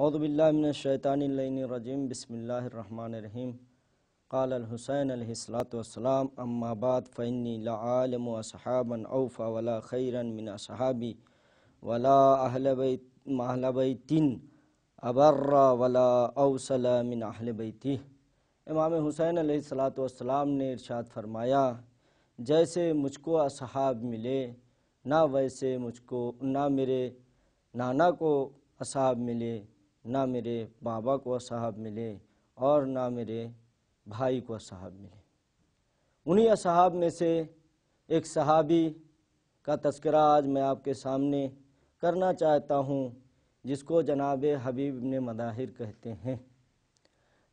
अवदबिल्लाशैतानरजीम बसमीम कालहुसैन अलसलातम अम्माबाद फ़ैनी लालम असहाबन अवफ़ा वला खैरन मिन असहाबी वला तिन अबर्रा वला अवसला मिन आहलबैती इमाम हुसैन अलसलातम ने इर्शाद फरमाया जैसे मुझको असहाब मिले ना वैसे मुझको ना मेरे नाना को असहाब मिले ना मेरे बाबा को साहब मिले और ना मेरे भाई को साहब मिले उन्हीं असहाब में से एक सहाबी का तस्करा आज मैं आपके सामने करना चाहता हूँ जिसको जनाब हबीब ने मज़ाहिर कहते हैं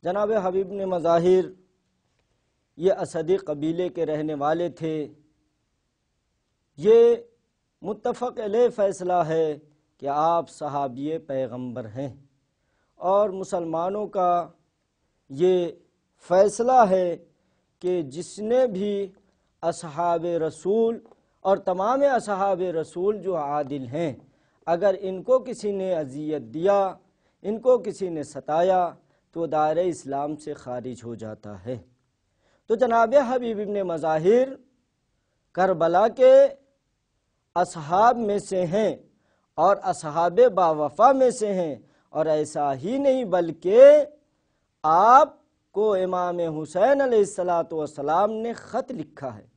जनाब हबीब ने मज़ाहिर ये असदी कबीले के रहने वाले थे ये मुतफ़ फ़ैसला है कि आप सहाबिय पैगंबर हैं और मुसलमानों का ये फैसला है कि जिसने भी अब रसूल और तमाम असहाब रसूल जो आदिल हैं अगर इनको किसी ने अजियत दिया इनको किसी ने सताया तो दायर इस्लाम से खारिज हो जाता है तो जनाब हबीब इबन मज़ाहिर करबला के असहाब में से हैं और असहाब बावफा में से हैं और ऐसा ही नहीं बल्कि आपको इमाम हुसैन सलाम ने ख़त लिखा है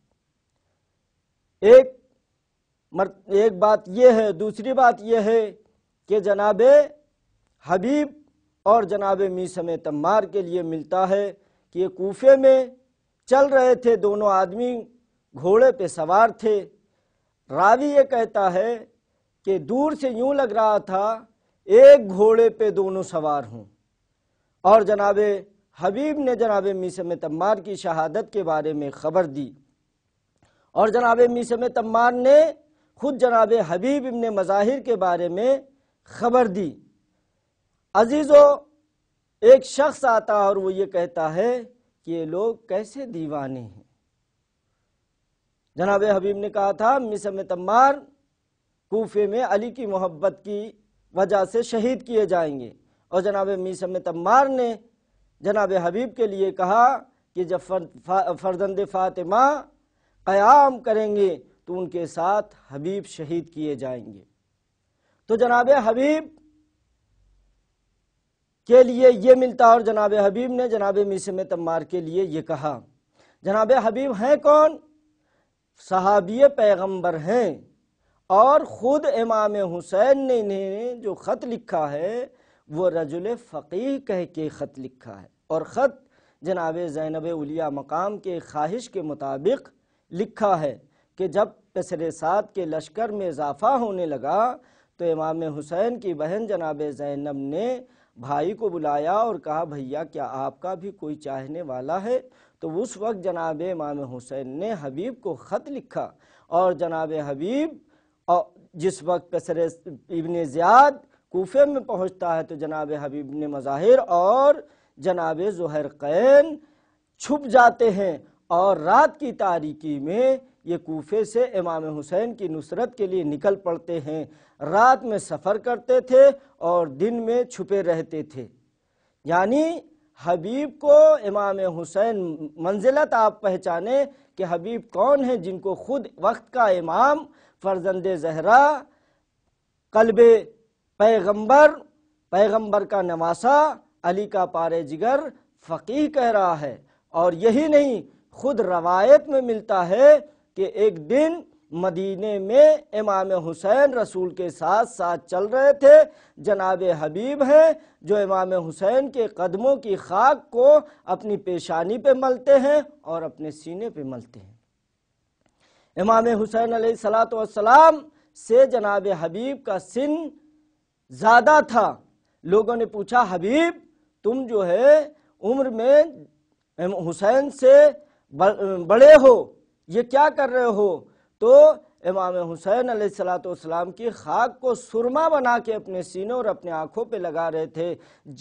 एक मर, एक बात यह है दूसरी बात यह है कि जनाब हबीब और जनाब मीसम तम्मार के लिए मिलता है कि ये कोफे में चल रहे थे दोनों आदमी घोड़े पे सवार थे रावी ये कहता है कि दूर से यूं लग रहा था एक घोड़े पे दोनों सवार हूं और जनाब हबीब ने जनाब मीसम तम्मार की शहादत के बारे में खबर दी और जनाब मीसम तम्मार ने खुद जनाब हबीब इबन मज़ाहिर के बारे में खबर दी अजीज़ो एक शख्स आता और वो ये कहता है कि ये लोग कैसे दीवाने हैं जनाब हबीब ने कहा था मिसम तम्मार कोफे में अली की मोहब्बत की वजह से शहीद किए जाएंगे और जनाब मीसम तमार ने जनाब हबीब के लिए कहा कि जब फर्जंद फातिमा क़याम करेंगे तो उनके साथ हबीब शहीद किए जाएंगे तो जनाब हबीब के लिए ये मिलता और जनाब हबीब ने जनाब मिसम तमार के लिए ये कहा जनाब हबीब हैं कौन सहाबिय पैगंबर हैं और ख़ुद इमाम हुसैन ने इन्हें जो ख़त लिखा है वो रजुल फ़कीह कह के ख़त लिखा है और ख़त जनाब जैनब उलिया मकाम के ख्वाहिश के मुताबिक लिखा है कि जब कसर सात के लश्कर में इजाफ़ा होने लगा तो इमाम हुसैन की बहन जनाब जैनब ने भाई को बुलाया और कहा भैया क्या आपका भी कोई चाहने वाला है तो उस वक्त जनाब इमाम हुसैन ने हबीब को ख़त लिखा और जनाब हबीब और जिस वक्त कसर इबन ज्याद कोफे में पहुंचता है तो जनाब हबीब ने मज़ाहिर और जनाब जहर कैन छुप जाते हैं और रात की तारीकी में ये कोफे से इमाम हुसैन की नुसरत के लिए निकल पड़ते हैं रात में सफ़र करते थे और दिन में छुपे रहते थे यानी हबीब को इमाम हुसैन मंजिलत आप पहचाने कि हबीब कौन है जिनको खुद वक्त का इमाम फर्जंद जहरा कलब पैगंबर पैगंबर का नवासा अली का पारे जिगर फ़कीह कह रहा है और यही नहीं खुद रवायत में मिलता है कि एक दिन मदीने में इमाम हुसैन रसूल के साथ साथ चल रहे थे जनाब हबीब हैं जो इमाम हुसैन के कदमों की खाक को अपनी पेशानी पे मलते हैं और अपने सीने पे मलते हैं इमाम हुसैन सलाम से जनाब हबीब का सिन ज़्यादा था लोगों ने पूछा हबीब तुम जो है उम्र में हुसैन से बड़े हो ये क्या कर रहे हो तो इमाम हुसैन सलाम की खाक को सुरमा बना के अपने सीनों और अपने आँखों पे लगा रहे थे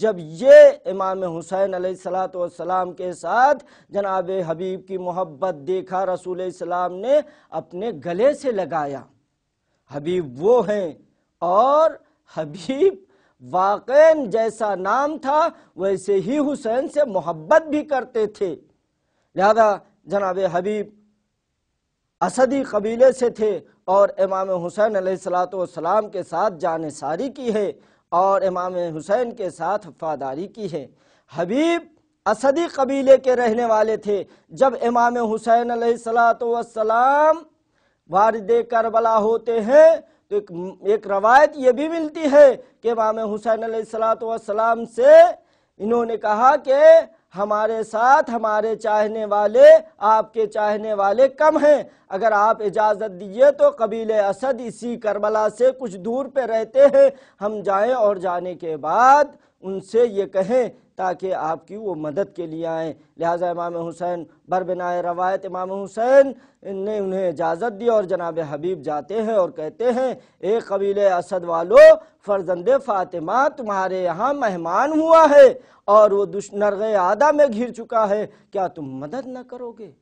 जब ये इमाम हुसैन सलाम के साथ जनाब हबीब की मोहब्बत देखा रसूल सलाम ने अपने गले से लगाया हबीब वो हैं और हबीब वाकन जैसा नाम था वैसे ही हुसैन से मोहब्बत भी करते थे लिहाजा जनाब हबीब असदी कबीले से थे और इमाम हुसैन सलाम के साथ जानसारी की है और इमाम हुसैन के साथ वफादारी की है हबीब असदी कबीले के रहने वाले थे जब इमाम हुसैन सलाम वारद करबला होते हैं तो एक, एक रवायत ये भी मिलती है कि इमाम हुसैन सलाम से इन्होंने कहा कि हमारे साथ हमारे चाहने वाले आपके चाहने वाले कम हैं अगर आप इजाज़त दीजिए तो कबीले असद इसी करबला से कुछ दूर पे रहते हैं हम जाएं और जाने के बाद उनसे ये कहें ताकि आपकी वो मदद के लिए आए लिहाजा इमाम हुसैन बर बिना रवायत इमाम हुसैन ने उन्हें इजाज़त दी और जनाब हबीब जाते हैं और कहते हैं ए कबीले असद वालो फर्जंद फ़ातिमा तुम्हारे यहाँ मेहमान हुआ है और वो दुश्नर आदा में घिर चुका है क्या तुम मदद न करोगे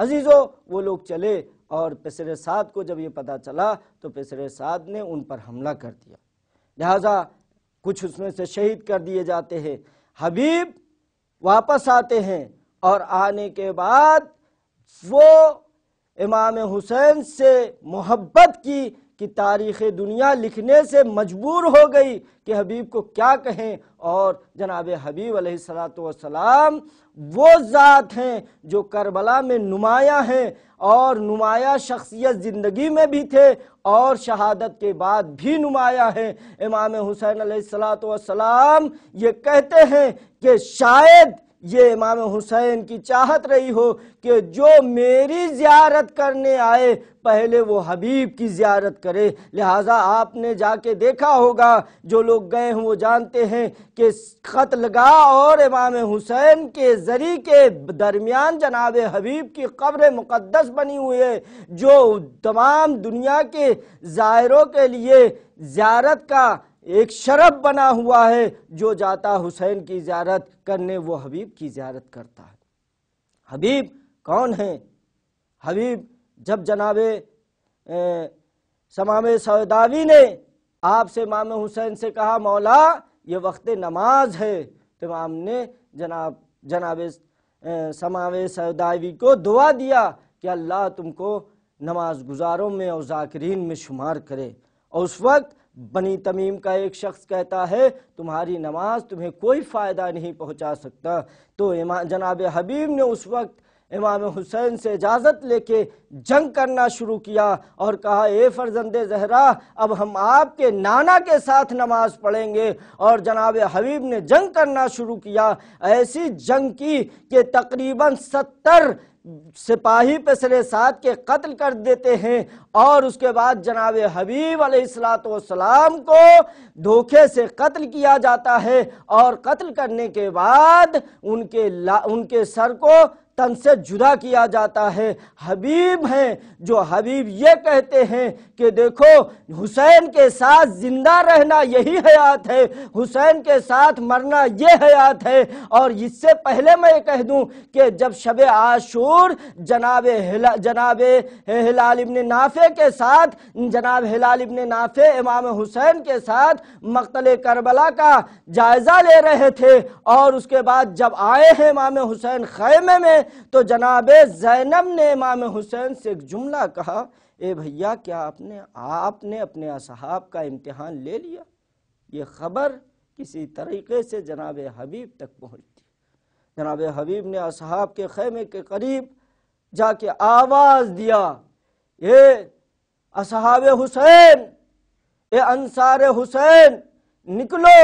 अजीज़ो वो लोग चले और पिसरे साद को जब ये पता चला तो पिसरे साद ने उन पर हमला कर दिया लिहाजा कुछ उसमें से शहीद कर दिए जाते हैं हबीब वापस आते हैं और आने के बाद वो इमाम हुसैन से मोहब्बत की कि तारीख़ दुनिया लिखने से मजबूर हो गई कि हबीब को क्या कहें और जनाब हबीब सलाम वो ज़ात हैं जो करबला में नुमाया हैं और नुमाया शख्सियत ज़िंदगी में भी थे और शहादत के बाद भी नुमाया है इमाम हुसैन सलाम ये कहते हैं कि शायद ये इमाम हुसैन की चाहत रही हो कि जो मेरी ज़्यारत करने आए पहले वो हबीब की ज़्यारत करे लिहाजा आपने जाके देखा होगा जो लोग गए हैं वो जानते हैं कि ख़त लगा और इमाम हुसैन के जरिए के दरमियान जनाब हबीब की कब्र मुक़दस बनी हुई है जो तमाम दुनिया के ज़ायरों के लिए ज़्यारत का एक शरब बना हुआ है जो जाता हुसैन की ज्यारत करने वो हबीब की ज्यारत करता है हबीब कौन है हबीब जब जनाबे समाम सौदावी ने आपसे माम हुसैन से कहा मौला ये वक्त नमाज है तो इमाम ने जनाब जनाब समावे सदावी को दुआ दिया कि अल्लाह तुमको नमाज गुजारों में और जाकरीन में शुमार करे और उस वक्त बनी तमीम का एक शख्स कहता है तुम्हारी नमाज तुम्हें कोई फ़ायदा नहीं पहुंचा सकता तो जनाब हबीब ने उस वक्त इमाम हुसैन से इजाज़त लेके जंग करना शुरू किया और कहा ए फर्जंद जहरा अब हम आपके नाना के साथ नमाज पढ़ेंगे और जनाब हबीब ने जंग करना शुरू किया ऐसी जंग की कि तकरीबन सत्तर सिपाही पे सरे साथ के कत्ल कर देते हैं और उसके बाद जनाब हबीब अलैहिस्सलाम को धोखे से कत्ल किया जाता है और कत्ल करने के बाद उनके उनके सर को तन से जुदा किया जाता है हबीब हैं जो हबीब ये कहते हैं कि देखो हुसैन के साथ जिंदा रहना यही हयात है हुसैन के साथ मरना ये हयात है और इससे पहले मैं कह दूं कि जब शब आशूर जनाब जनाब हिलाल इबन नाफे के साथ जनाब हिलाल इबन नाफे इमाम हुसैन के साथ मकतल करबला का जायज़ा ले रहे थे और उसके बाद जब आए हैं इमाम हुसैन खैमे में तो जनाब जैनब ने इमाम हुसैन से एक जुमला कहा ए भैया क्या आपने आपने अपने असहाब का इम्तहान ले लिया ये खबर किसी तरीके से जनाब हबीब तक पहुंचती जनाब हबीब ने असहाब के खेमे के करीब जाके आवाज़ दिया ये असहाब हुसैन ए अंसार हुसैन निकलो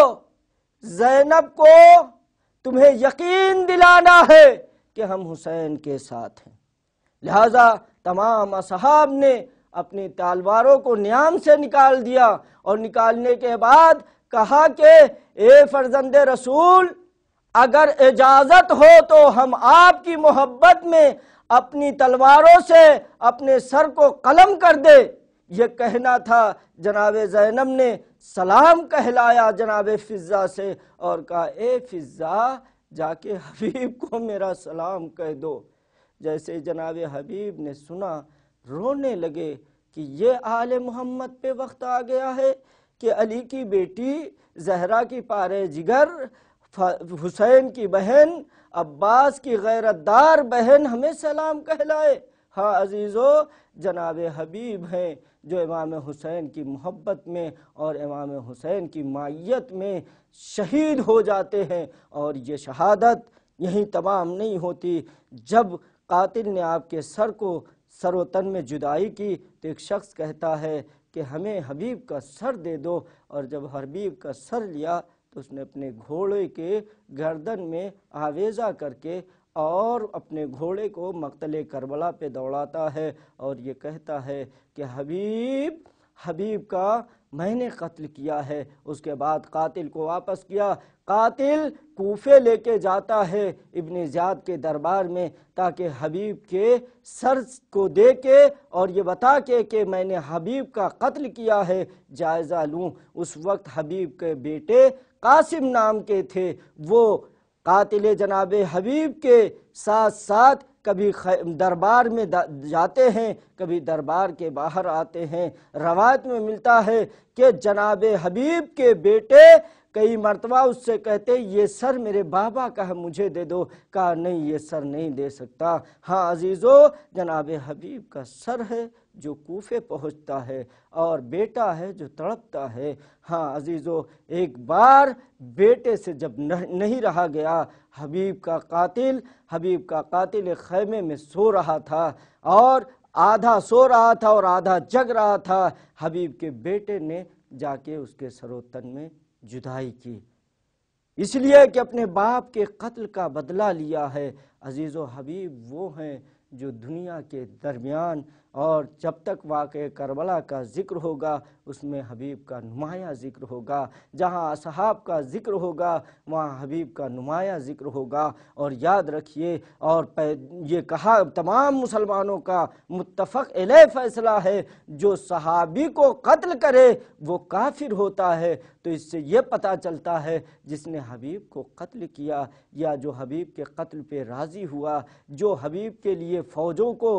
जैनब को तुम्हें यकीन दिलाना है कि हम हुसैन के साथ हैं लिहाजा तमाम असहाब ने अपनी तलवारों को न्याम से निकाल दिया और निकालने के बाद कहा कि ए फर्जंद रसूल अगर इजाजत हो तो हम आपकी मोहब्बत में अपनी तलवारों से अपने सर को कलम कर दे ये कहना था जनाब जैनम ने सलाम कहलाया जनाब फिज़ा से और कहा ए फिज़ा जाके हबीब को मेरा सलाम कह दो जैसे जनाब हबीब ने सुना रोने लगे कि ये आल मोहम्मद पे वक्त आ गया है कि अली की बेटी जहरा की पारे जिगर हुसैन की बहन अब्बास की गैरतदार बहन हमें सलाम कहलाए हाँ अजीज़ो जनाब हबीब हैं जो इमाम हुसैन की मोहब्बत में और इमाम हुसैन की माइत में शहीद हो जाते हैं और ये शहादत यहीं तमाम नहीं होती जब कातिल ने आपके सर को सरोतन में जुदाई की तो एक शख्स कहता है कि हमें हबीब का सर दे दो और जब हबीब का सर लिया तो उसने अपने घोड़े के गर्दन में आवेज़ा करके और अपने घोड़े को मकतले करबला पे दौड़ाता है और ये कहता है कि हबीब हबीब का मैंने कत्ल किया है उसके बाद कातिल को वापस किया कातिल कोफे लेके जाता है इबन ज्याद के दरबार में ताकि हबीब के सर को दे के और ये बता के कि मैंने हबीब का कत्ल किया है जायज़ा लूँ उस वक्त हबीब के बेटे कासिम नाम के थे वो कातिल जनाब हबीब के साथ साथ कभी दरबार में जाते हैं कभी दरबार के बाहर आते हैं रवायत में मिलता है कि जनाब हबीब के बेटे कई मरतबा उससे कहते ये सर मेरे बाबा का है मुझे दे दो कहा नहीं ये सर नहीं दे सकता हाँ अजीज़ो जनाब हबीब का सर है जो कोफे पहुंचता है और बेटा है जो तड़पता है हाँ अजीज़ो एक बार बेटे से जब नहीं रहा गया हबीब का कातिल हबीब का कातिल खैमे में सो रहा था और आधा सो रहा था और आधा जग रहा था हबीब के बेटे ने जाके उसके सरोतन में जुदाई की इसलिए कि अपने बाप के कत्ल का बदला लिया है अजीज़ हबीब वो हैं जो दुनिया के दरमियान और जब तक वाक़ करबला का ज़िक्र होगा उसमें हबीब का नुमाया ज़िक्र होगा जहाँ असहाब का ज़िक्र होगा वहाँ हबीब का नुमाया ज़िक्र होगा और याद रखिए और ये कहा तमाम मुसलमानों का मुतफ़ एल फैसला है जो सहाबी को कत्ल करे वो काफिर होता है तो इससे ये पता चलता है जिसने हबीब को कत्ल किया या जो हबीब के कत्ल पे राज़ी हुआ जो हबीब के लिए फ़ौजों को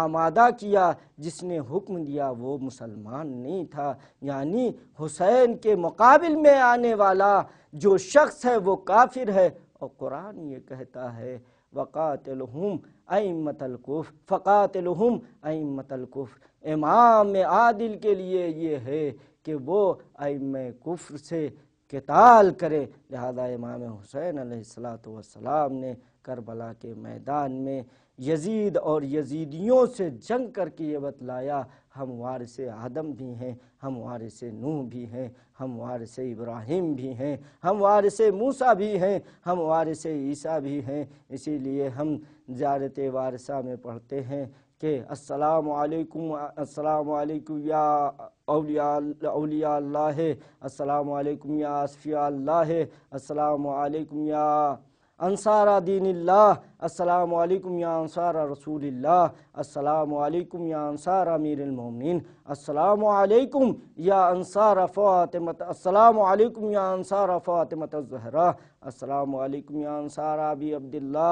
आमादा किया दिया जिसने हुक्म दिया वो मुसलमान नहीं था यानी हुसैन के मुकाबल में आने वाला जो शख्स है वो काफिर है और कुरान ये कहता है वक़ातलहम अमतलकुफ़ फ़क़ातलहम अमतलकुफ़ इमाम आदिल के लिए ये है कि वो अम कुफ्र से किताल करे लिहाजा इमाम हुसैन सलात ने करबला के मैदान में यजीद और यजीदियों से जंग करके ये बतलाया हम से आदम भी हैं हम से नूह भी हैं हम से इब्राहिम भी हैं हम से मूसा भी हैं हम से ईसा भी हैं इसीलिए हम जारत वारसा में पढ़ते हैं कि असलकुम असलकुम या अलिया अल्लाह असलकुम या असफ़िया अल्लाह या अनसारा दीन असलकम या अनसारा रसूल असलकम या अनसारा मीरमिन असलकुम या अनसार फ़ातिमत असलकुम या अनसार फ़ातिमत ज़हरा असलकुम या अंसार आबी अब्दुल्ला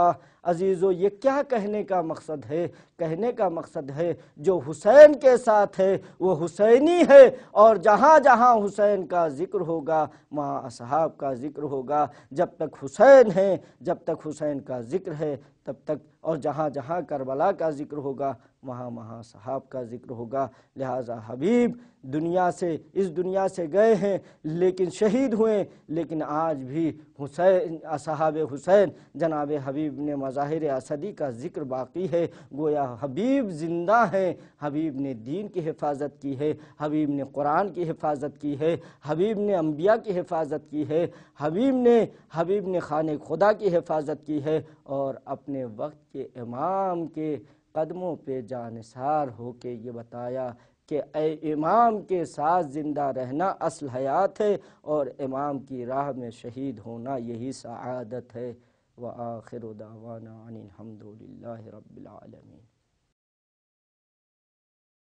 अज़ीज़ो ये क्या कहने का मकसद है कहने का मकसद है जो हुसैन के साथ है वो हुसैनी है और जहाँ जहाँ हुसैन का ज़िक्र होगा वहाँ असहाब का ज़िक्र होगा जब तक हुसैन है जब तक हुसैन का ज़िक्र है तब तक और जहाँ जहाँ करबला का ज़िक्र होगा वहाँ वहाँ साहब का जिक्र होगा लिहाजा हबीब दुनिया से इस दुनिया से गए हैं लेकिन शहीद हुए लेकिन आज भी हुसैन साहब हुसैन जनाब हबीब ने मज़ाहिर असदी का जिक्र बाकी है गोया हबीब ज़िंदा हैं हबीब ने दीन की हिफाजत की है हबीब ने कुरान की हिफाजत की है हबीब ने अम्बिया की हिफाजत की है हबीब ने हबीब ने खान खुदा की हिफाजत की है और अपने वक्त के इमाम के कदमों पे जानसार होके ये बताया कि इमाम के साथ ज़िंदा रहना असल हयात है और इमाम की राह में शहीद होना यही सदत है व आखिर दावाना अनिलहमदिल्ला रबालमीन